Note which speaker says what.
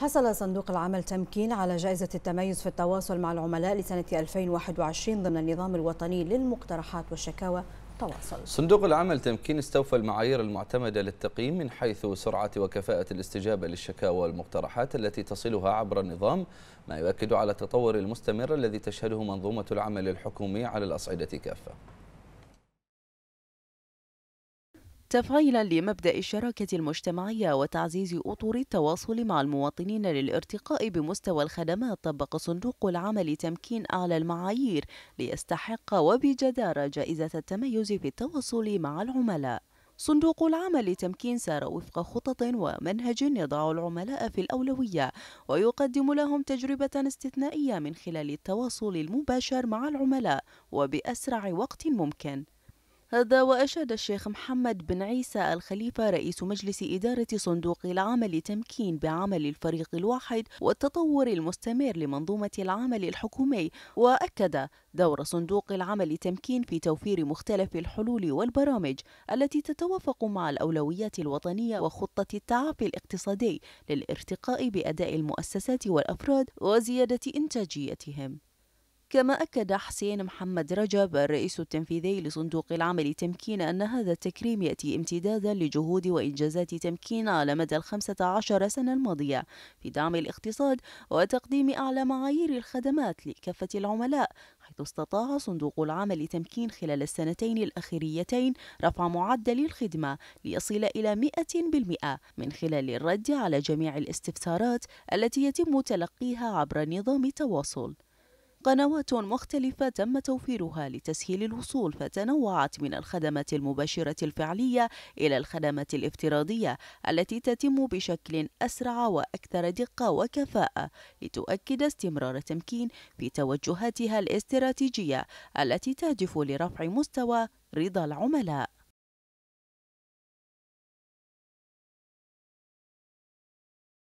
Speaker 1: حصل صندوق العمل تمكين على جائزة التميز في التواصل مع العملاء لسنة 2021
Speaker 2: ضمن النظام الوطني للمقترحات والشكاوى التواصل
Speaker 1: صندوق العمل تمكين استوفى المعايير المعتمدة للتقييم من حيث سرعة وكفاءة الاستجابة للشكاوى والمقترحات التي تصلها عبر النظام ما يؤكد على التطور المستمر الذي تشهده منظومة العمل الحكومي على الأصعدة كافة
Speaker 2: تفعيلا لمبدأ الشراكة المجتمعية وتعزيز أطر التواصل مع المواطنين للارتقاء بمستوى الخدمات طبق صندوق العمل تمكين أعلى المعايير ليستحق وبجدارة جائزة التميز في التواصل مع العملاء صندوق العمل لتمكين سار وفق خطط ومنهج يضع العملاء في الأولوية ويقدم لهم تجربة استثنائية من خلال التواصل المباشر مع العملاء وبأسرع وقت ممكن هذا وأشاد الشيخ محمد بن عيسى الخليفة رئيس مجلس إدارة صندوق العمل تمكين بعمل الفريق الواحد والتطور المستمر لمنظومة العمل الحكومي وأكد دور صندوق العمل تمكين في توفير مختلف الحلول والبرامج التي تتوافق مع الأولويات الوطنية وخطة التعافي الاقتصادي للارتقاء بأداء المؤسسات والأفراد وزيادة إنتاجيتهم كما أكد حسين محمد رجب الرئيس التنفيذي لصندوق العمل تمكين أن هذا التكريم يأتي امتدادا لجهود وإنجازات تمكين على مدى الخمسة عشر سنة الماضية في دعم الاقتصاد وتقديم أعلى معايير الخدمات لكافة العملاء حيث استطاع صندوق العمل تمكين خلال السنتين الأخيريتين رفع معدل الخدمة ليصل إلى 100% من خلال الرد على جميع الاستفسارات التي يتم تلقيها عبر نظام التواصل قنوات مختلفة تم توفيرها لتسهيل الوصول فتنوعت من الخدمات المباشرة الفعلية إلى الخدمات الافتراضية التي تتم بشكل أسرع وأكثر دقة وكفاءة لتؤكد استمرار التمكين في توجهاتها الاستراتيجية
Speaker 1: التي تهدف لرفع مستوى رضا العملاء